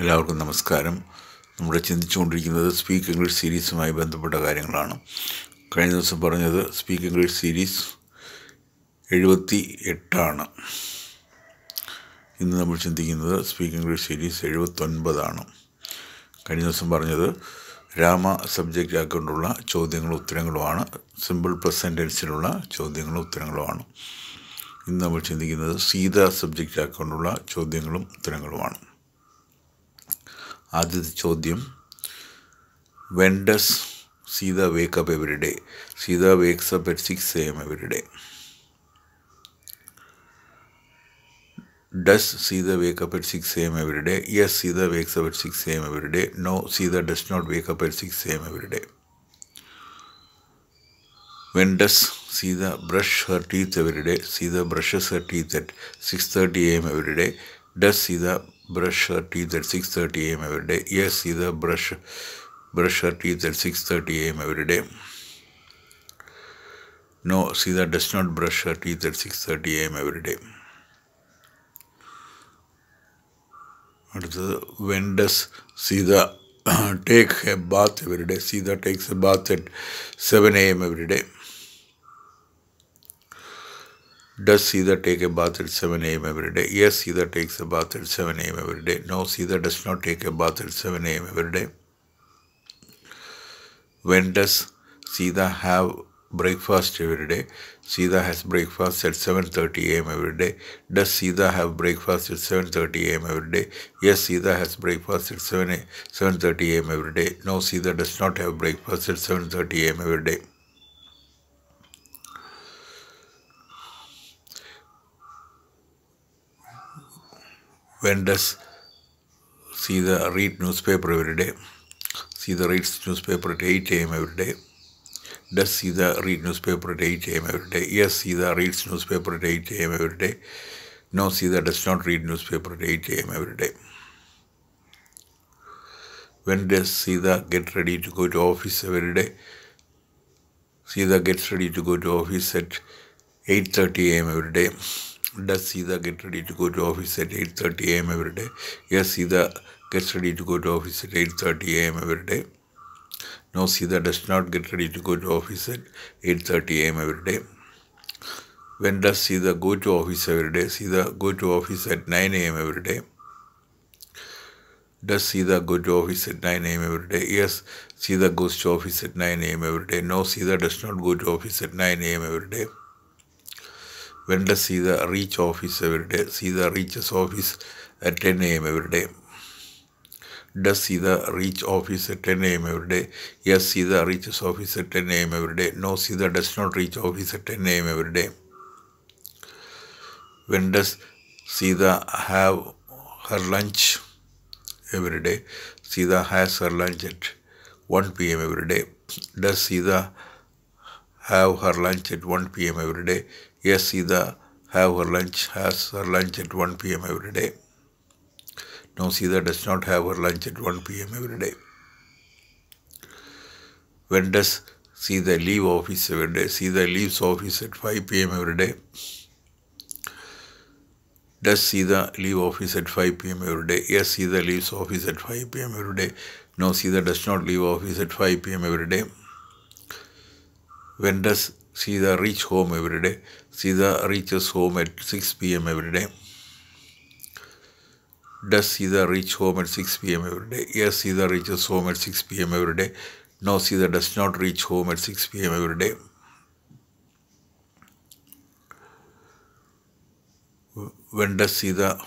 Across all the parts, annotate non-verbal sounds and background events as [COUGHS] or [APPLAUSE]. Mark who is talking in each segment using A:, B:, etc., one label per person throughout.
A: എല്ലാവർക്കും നമസ്കാരം നമ്മുടെ ചിന്തിച്ചുകൊണ്ടിരിക്കുന്നത് സ്പീക്ക് ഇംഗ്ലീഷ് സീരീസുമായി ബന്ധപ്പെട്ട കാര്യങ്ങളാണ് കഴിഞ്ഞ ദിവസം പറഞ്ഞത് സ്പീക്ക് ഇംഗ്ലീഷ് സീരീസ് എഴുപത്തി എട്ടാണ് ഇന്ന് നമ്മൾ ചിന്തിക്കുന്നത് സ്പീക്ക് ഇംഗ്ലീഷ് സീരീസ് എഴുപത്തൊൻപതാണ് കഴിഞ്ഞ ദിവസം പറഞ്ഞത് രാമ സബ്ജക്റ്റ് ആക്കൊണ്ടുള്ള ചോദ്യങ്ങളും ഉത്തരങ്ങളുമാണ് സിമ്പിൾ പ്രസൻറ്റൻസിലുള്ള ചോദ്യങ്ങളും ഉത്തരങ്ങളുമാണ് ഇന്ന് നമ്മൾ ചിന്തിക്കുന്നത് സീത സബ്ജക്റ്റ് ആക്കൊണ്ടുള്ള ചോദ്യങ്ങളും ഉത്തരങ്ങളുമാണ് ആദ്യത്തെ ചോദ്യം when does Sita wake up every day wakes up at six a.m. every day. M every day Does Sita wake up at 6 am every day? Yes, Sita wakes up at 6 am every day. No, Sita does not wake up at 6 am every day. When does Sita brush her teeth every day? Sita brushes her teeth at 6.30 am every day. Does Sita brush her teeth at 6.30 a.m. every day. Yes, Sita brush, brush her teeth at 6.30 a.m. every day. No, Sita does not brush her teeth at 6.30 a.m. every day. When does Sita [COUGHS] take a bath every day? Sita takes a bath at 7 a.m. every day. Does Sita take a bath at 7 a.m. every day? Yes, Sita takes a bath at 7 a.m. every day. No, Sita does not take a bath at 7 a.m. every day. When does Sita have breakfast every day? Sita has breakfast at 7.30 a.m. every day. Does Sita have breakfast at 7.30 a.m. every day? Yes, Sita has breakfast at 7, 7.30 a.m. every day. No, Sita does not have breakfast at 7.30 a.m. every day. does see the read newspaper every day. See the reads newspaper at 8 a.m. every day. Does see the read newspaper at 8 a.m. every day? Yes, see the reads newspaper at 8 a.m. every day. No, see the does not read newspaper at 8 a.m. every day. When does see the get ready to go to office every day? See the gets ready to go to office at 8.30 a.m. every day does Sita get ready to go to office at 8.30 a.m. every day? Yes, Sita gets ready to go to office at 8.30 a.m. every day. No, Sita does not get ready to go to office at 8.30 a.m. every day. When does Sita go to office every day? Sita go to office at 9 a.m. every day. Does Sita go to office at 9 a.m. every day? Yes, Sita goes to office at 9 a.m. every day. No, Sita does not go to office at 9 a.m. every day. When vendor see the reach office every day, see the reaches office at 10 a.m. every day. Does see the reach office at 10 a.m. every day? Yes, see the reaches office at 10 a.m. every day. No, see the does not reach office at 10 a.m. every day. When does she the have her lunch every day? She the has her lunch at 1 p.m. every day. Does she the have her lunch at 1 p.m. every day? Yes, Sita have her lunch, has her lunch at 1 p.m. every day. No, Sita does not have her lunch at 1 p.m. every day. When does Sita leave office every day? Sita leaves office at 5 p.m. every day. Does Sita leave office at 5 p.m. every day? Yes, Sita leaves office at 5 p.m. every day. No, Sita does not leave office at 5 p.m. every day. When does Sita reach home every day? Sita reaches home at 6 pm every day. Does Sita reach home at 6 pm every day? Yes, Sita reaches home at 6 pm every day. No, Sita does not reach home at 6 pm every day. When does Sita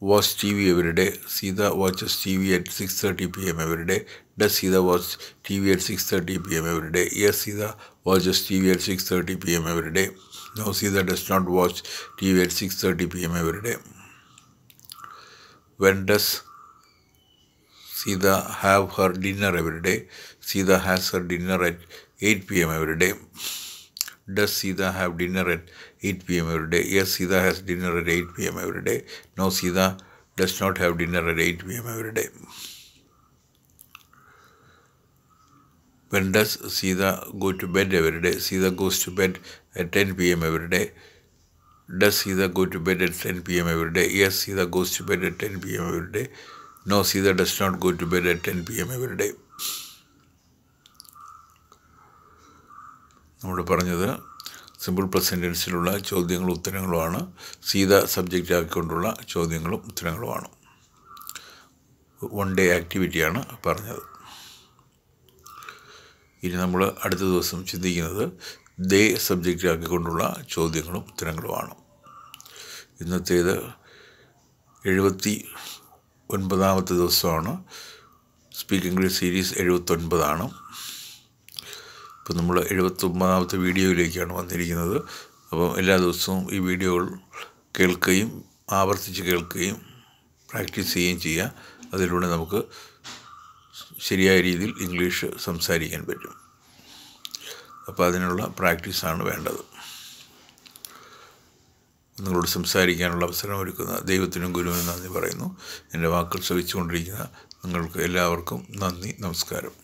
A: watch TV every day. Sita watches TV at 6.30 pm every day. Does Sita watch TV at 6.30 pm every day? Yes, Sita watches TV at 6.30 pm every day. No, Sita does not watch TV at 6.30 pm every day. When does Sita have her dinner every day? Sita has her dinner at 8 pm every day. Does Sita have dinner at 8 pm every day? Yes, Sita has dinner at 8 pm every day. No, Sita does not have dinner at 8 pm every day. When does Sita go to bed every day? Sita goes to bed at 10 pm every day. Does Sita go to bed at 10 pm every day? Yes, Sita goes to bed at 10 pm every day. No, Sita does not go to bed at 10 pm every day. നമ്മൾ പറഞ്ഞത് simple plus ടെൻസിലുള്ള ചോദ്യങ്ങളും ഉത്തരങ്ങളുമാണ് Sita subject ആക്കിക്കൊണ്ടുള്ള ചോദ്യങ്ങളും ഉത്തരങ്ങളുമാണ് one day ആക്ടിവിറ്റിയാണ് പറഞ്ഞത് ഇനി നമ്മൾ അടുത്ത ദിവസം ചിന്തിക്കുന്നത് ദേ സബ്ജക്റ്റ് ആക്കിക്കൊണ്ടുള്ള ചോദ്യങ്ങളും ഉത്തരങ്ങളുമാണ് ഇന്നത്തേത് എഴുപത്തി ഒൻപതാമത്തെ ദിവസമാണ് സ്പീക്കിംഗ് സീരീസ് എഴുപത്തൊൻപതാണ് ഇപ്പോൾ നമ്മൾ എഴുപത്തൊമ്പതാമത്തെ വീഡിയോയിലേക്കാണ് വന്നിരിക്കുന്നത് അപ്പോൾ എല്ലാ ദിവസവും ഈ വീഡിയോകൾ കേൾക്കുകയും ആവർത്തിച്ച് കേൾക്കുകയും പ്രാക്ടീസ് ചെയ്യുകയും ചെയ്യാം അതിലൂടെ നമുക്ക് ശരിയായ രീതിയിൽ ഇംഗ്ലീഷ് സംസാരിക്കാൻ പറ്റും അപ്പോൾ അതിനുള്ള പ്രാക്ടീസാണ് വേണ്ടത് നിങ്ങളോട് സംസാരിക്കാനുള്ള അവസരം ഒരുക്കുന്ന ദൈവത്തിനും ഗുരുവിനും നന്ദി പറയുന്നു എൻ്റെ വാക്കുകൾ ശ്രവിച്ചുകൊണ്ടിരിക്കുന്ന നിങ്ങൾക്ക് എല്ലാവർക്കും നന്ദി നമസ്കാരം